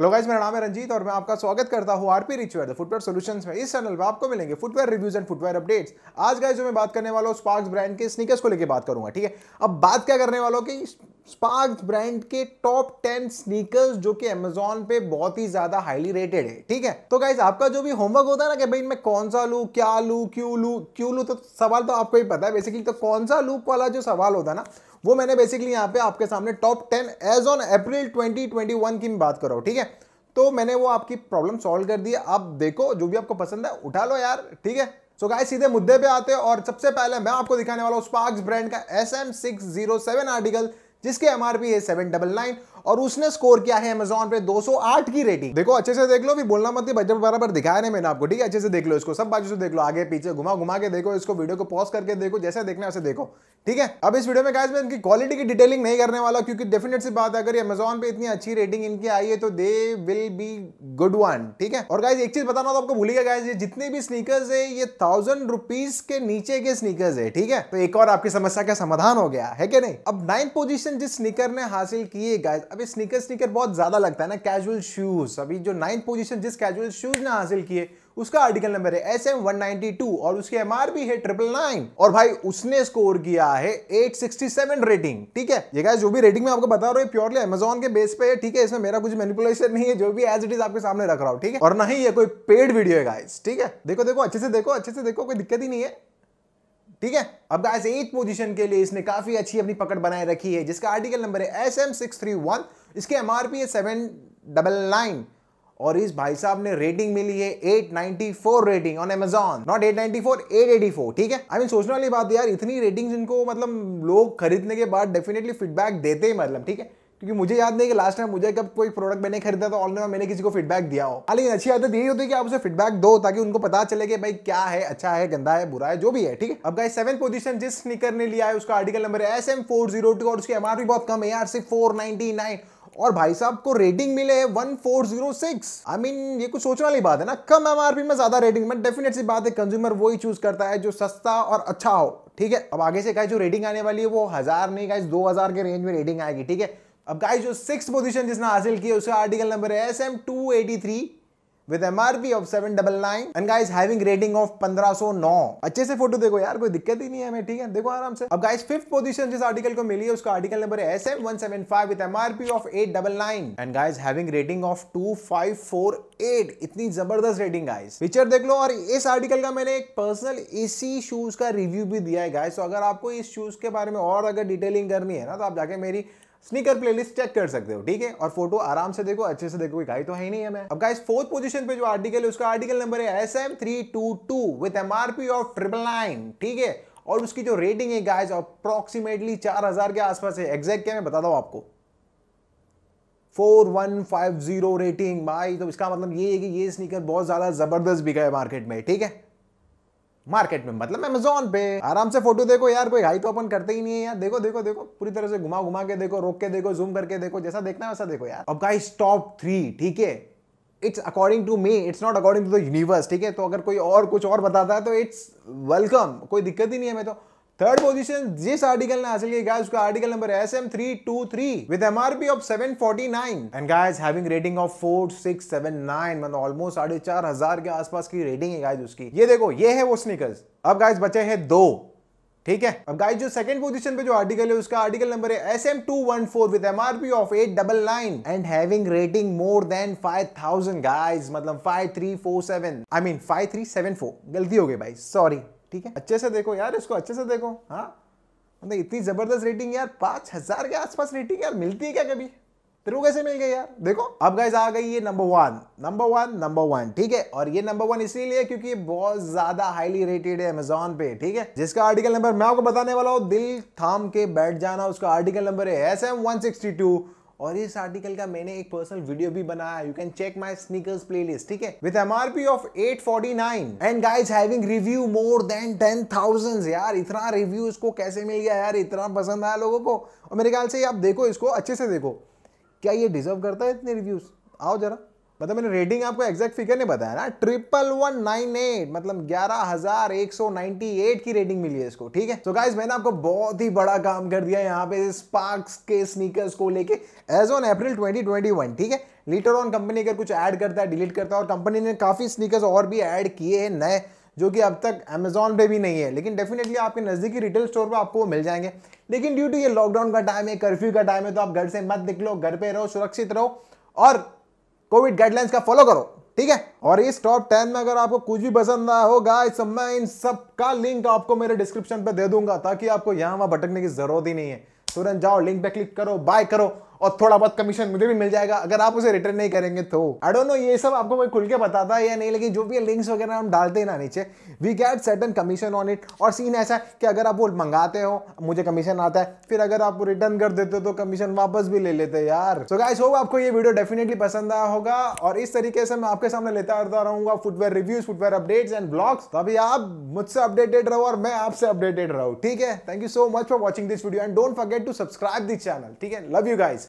hello guys मेरा नाम है रंजीत और मैं आपका स्वागत करता हूँ RP richwear the footwear solutions में इस चैनल पर आपको मिलेंगे footwear reviews and footwear updates आज गाइज जो मैं बात करने वाला हूँ स्पार्क्स ब्रांड के स्नीकर्स को लेकर बात करूंगा ठीक है अब बात क्या करने वालों की कि स्पार्क्स ब्रांड के टॉप टेन स्नीकर्स जो कि अमेजोन पे बहुत ही ज्यादा हाईली रेटेड है ठीक है तो गाइज आपका जो भी होमवर्क होता है ना कि भाई मैं कौन सा लू क्या लू क्यों लू क्यों लू तो सवाल तो आपको ही पता है बेसिकली तो कौन सा लूप वाला जो सवाल होता है ना वो मैंने बेसिकली यहाँ पे आपके सामने top ten as on April twenty की बात कर रहा हूँ ठीक है तो मैंने वो आपकी प्रॉब्लम सॉल्व कर दी आप देखो जो भी आपको पसंद है उठा लो यार ठीक है सो so गाइस सीधे मुद्दे पे आते हैं और सबसे पहले मैं आपको दिखाने वाला हूँ स्पार्क्स ब्रांड का S M six zero seven article जिसके एम है सेवन डबल नाइन और उसने स्कोर किया है अमेजोन पे 208 की रेटिंग देखो अच्छे से देख लो भी बोलना मत बजट बराबर दिखाया नहीं मैंने आपको ठीक है अच्छे से देख लो इसको सब बाजू से देख लो आगे पीछे घुमा घुमा के देखो इसको वीडियो को पॉज करके देखो जैसे देखना वैसे देखो ठीक है अब इस वीडियो में गाइस मैं इनकी क्वालिटी की डिटेलिंग नहीं करने वाला क्योंकि डेफिनेट सी बात अगर अमेजोन पे इतनी अच्छी रेटिंग इनकी आई है तो they will be good one ठीक है और गाइज एक चीज बताना तो आपको भूलिएगा गाइज ये जितने भी स्निकर्स है ये थाउजेंड रुपीज के नीचे के स्नीकर्स है ठीक है तो एक और आपकी समस्या का समाधान हो गया है क्या नहीं अब नाइन्थ पोजिशन जिस स्नीकर ने हासिल की है गाइज अभी स्नीकर स्नीकर बहुत ज़्यादा लगता है ना कैजुअल शूज़ अभी जो नाइन्थ पोजीशन जिस कैजुअल शूज़ ने हासिल किए उसका आर्टिकल नंबर है S M one ninety two और उसकी एम आर भी है ट्रिपल नाइन और भाई उसने स्कोर किया है एट सिक्सटी सेवन रेटिंग ठीक है ये जो भी रेटिंग में आपको बता रहा हूँ प्योरली अमेजोन के बेस पे है ठीक है इसमें मेरा कुछ मैनिपुलेशन नहीं है जो भी एज इट इज आपके सामने रख रहा हूँ ठीक है और ना ही ये कोई पेड वीडियो है गाइस ठीक है देखो देखो अच्छे से देखो अच्छे से देखो कोई दिक्कत ही नहीं है ठीक है अब गाइस एट पोजीशन के लिए इसने काफी अच्छी अपनी पकड़ बनाए रखी है जिसका आर्टिकल नंबर है S M six three one इसके एम आर पी है सेवन डबल नाइन और इस भाई साहब ने रेटिंग मिली है eight ninety four rating on Amazon not eight eight ninety four eighty four ठीक है आई मीन सोचने वाली बात यार इतनी रेटिंग्स इनको मतलब लोग खरीदने के बाद डेफिनेटली फीडबैक देते हैं मतलब ठीक है क्योंकि मुझे याद नहीं कि लास्ट टाइम मुझे कब कोई प्रोडक्ट मैंने खरीदा तो ऑनलाइन मैंने किसी को फीडबैक दिया हो लेकिन अच्छी आदत यही होती है कि आप उसे फीडबैक दो ताकि उनको पता चले कि भाई क्या है अच्छा है गंदा है बुरा है जो भी है ठीक है अब गाइस सेवन पोजीशन जिस स्निकर ने लिया है उसका आर्टिकल नंबर है S M four zero two और उसकी एमआरपी बहुत कम है यार सिर्फ फोर नाइनटी नाइन और भाई साहब को रेटिंग मिले है सिक्स आई मीन ये कुछ सोचने वाली बात है ना कम पी में ज्यादा रेटिंग में डेफिनेटली बात है कंज्यूमर वही चूज करता है जो सस्ता और अच्छा हो ठीक है अब आगे से कहा जो रेटिंग आने वाली है वो हजार नहीं गाइस हजार के रेंज में रेटिंग आएगी ठीक है अब गाइस जो सिक्स पोजीशन जिसने हासिल की है उसका आर्टिकल नंबर है S M two eighty three with M R P of seven double nine and guys having rating of पंद्रह सौ नौ अच्छे से फोटो देखो यार कोई दिक्कत ही नहीं है हमें ठीक है देखो आराम से अब गाइज फिफ्थ पोजीशन जिस आर्टिकल को मिली है उसका आर्टिकल नंबर है S M one seven five with M R P of eight double nine and guys having rating of two five four eight इतनी जबरदस्त रेटिंग गाइज पिक्चर देख लो और इस आर्टिकल का मैंने एक पर्सनल इसी शूज का रिव्यू भी दिया है गाइज तो अगर आपको इस शूज के बारे में और अगर डिटेलिंग करनी है ना तो आप जाके मेरी स्नीकर प्लेलिस्ट चेक कर सकते हो ठीक है और फोटो आराम से देखो अच्छे से देखो कोई गाई तो है ही नहीं है मैं अब गाइस फोर्थ पोजीशन पे जो आर्टिकल है उसका आर्टिकल नंबर है S M three two two with M R P of triple nine ठीक है और उसकी जो रेटिंग है गाइस अप्रोक्सीमेटली चार हजार के आसपास है एग्जैक्ट क्या मैं बताता हूँ आपको four one five zero rating भाई तो इसका मतलब ये है कि ये स्नीकर बहुत ज़्यादा ज़बरदस्त बिका है मार्केट में ठीक है मार्केट में मतलब अमेजोन पे आराम से फोटो देखो यार कोई हाई तो अपन करते ही नहीं है यार देखो देखो देखो पूरी तरह से घुमा घुमा के देखो रोक के देखो जूम करके देखो जैसा देखना है वैसा देखो यार अब गाइस टॉप थ्री ठीक है it's according to me it's not according to the universe ठीक है तो अगर कोई और कुछ और बताता है तो इट्स वेलकम कोई दिक्कत ही नहीं है मैं तो थर्ड पोजीशन जिस आर्टिकल ने हासिल की गाइस उसका article number S M three two three with MRP of 749 and guys having rating of 4679 मतलब ऑलमोस्ट साढ़े चार हजार के आसपास की रेटिंग है गाइस उसकी ये देखो ये है वो स्निकर्स अब गाइस बचे हैं दो ठीक है अब गाइस जो सेकंड पोजीशन पे जो आर्टिकल है उसका आर्टिकल नंबर है S M two one four with MRP of eight double nine and having rating more than five thousand guys मतलब five three four seven I mean five three seven four गलती हो गई भाई sorry ठीक है अच्छे से देखो यार इसको अच्छे से देखो हाँ मतलब इतनी ज़बरदस्त रेटिंग यार पाँच हज़ार के आसपास रेटिंग यार मिलती है क्या कभी तेरे को कैसे मिल गई यार देखो अब गाइज आ गई ये number one number one number one ठीक है और ये नंबर वन इसीलिए क्योंकि बहुत ज्यादा हाईली रेटेड है अमेजोन पे ठीक है जिसका आर्टिकल नंबर मैं आपको बताने वाला हूँ दिल थाम के बैठ जाना उसका आर्टिकल नंबर है S M one sixty two और इस आर्टिकल का मैंने एक पर्सनल वीडियो भी बनाया you can check my sneakers playlist ठीक है with MRP of 849 and guys having review more than 10000 यार इतना रिव्यू इसको कैसे मिल गया यार इतना पसंद आया लोगों को और मेरे ख्याल से आप देखो इसको अच्छे से देखो क्या ये डिजर्व करता है इतने रिव्यूज आओ जरा मतलब मैंने रेटिंग आपको एग्जैक्ट फिगर नहीं बताया ना ट्रिपल वन नाइन एट मतलब ग्यारह हजार एक सौ नाइनटी एट की रेटिंग मिली है इसको ठीक है तो so गाइज मैंने आपको बहुत ही बड़ा काम कर दिया यहाँ पे स्पार्क्स के स्नीकर्स को लेके as on April twenty twenty one ठीक है लीटर ऑन कंपनी अगर कुछ ऐड करता है डिलीट करता है और कंपनी ने काफ़ी स्नीकर्स और भी ऐड किए हैं नए जो कि अब तक अमेजोन पे भी नहीं है लेकिन डेफिनेटली आपके नज़दीकी रिटेल स्टोर पर आपको मिल जाएंगे लेकिन ड्यू टू ये लॉकडाउन का टाइम है कर्फ्यू का टाइम है तो आप घर से मत निकलो घर पे रहो सुरक्षित रहो और कोविड गाइडलाइंस का फॉलो करो ठीक है और इस टॉप टेन में अगर आपको कुछ भी पसंद आया होगा इस मैं इन सब का लिंक आपको मेरे डिस्क्रिप्शन पे दे दूंगा ताकि आपको यहां वहां भटकने की जरूरत ही नहीं है तुरंत जाओ लिंक पे क्लिक करो बाय करो और थोड़ा बहुत कमीशन मुझे भी मिल जाएगा अगर आप उसे रिटर्न नहीं करेंगे तो आई डोंट नो ये सब आपको मैं खुल के बताता है या नहीं लेकिन जो भी लिंक्स वगैरह हम डालते हैं ना नीचे we get certain commission on it और सीन ऐसा है कि अगर आप वो मंगाते हो मुझे कमीशन आता है फिर अगर आप रिटर्न कर देते हो तो कमीशन वापस भी ले लेते यार सो गाइस होप आपको ये वीडियो डेफिनेटली पसंद आया होगा और इस तरीके से मैं आपके सामने लेता रहूंगा footwear reviews footwear updates and blogs तो अभी आप मुझसे अपडेटेड रहो और मैं आपसे अपडेटेड रहो ठीक है thank you so much for watching this video and don't forget to subscribe this channel ठीक है लव यू गाइस